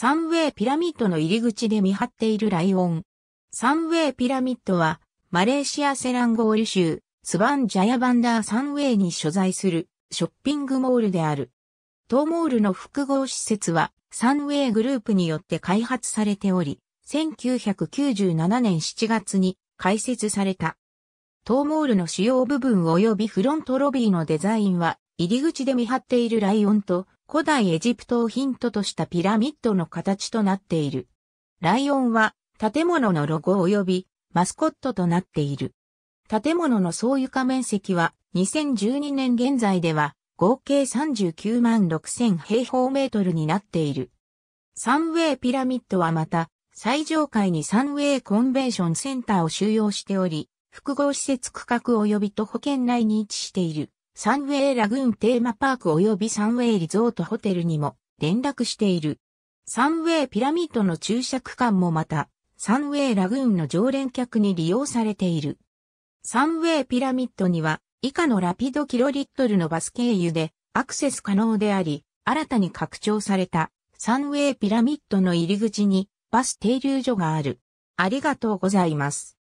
サンウェイピラミッドの入り口で見張っているライオン。サンウェイピラミッドは、マレーシアセランゴール州、スバンジャヤバンダーサンウェイに所在するショッピングモールである。当モールの複合施設は、サンウェイグループによって開発されており、1997年7月に開設された。当モールの主要部分及びフロントロビーのデザインは、入り口で見張っているライオンと古代エジプトをヒントとしたピラミッドの形となっている。ライオンは建物のロゴ及びマスコットとなっている。建物の総床面積は2012年現在では合計39万6000平方メートルになっている。サンウェイピラミッドはまた最上階にサンウェイコンベンションセンターを収容しており、複合施設区画及び徒歩圏内に位置している。サンウェイラグーンテーマパーク及びサンウェイリゾートホテルにも連絡している。サンウェイピラミッドの駐車区間もまた、サンウェイラグーンの常連客に利用されている。サンウェイピラミッドには、以下のラピドキロリットルのバス経由でアクセス可能であり、新たに拡張されたサンウェイピラミッドの入り口にバス停留所がある。ありがとうございます。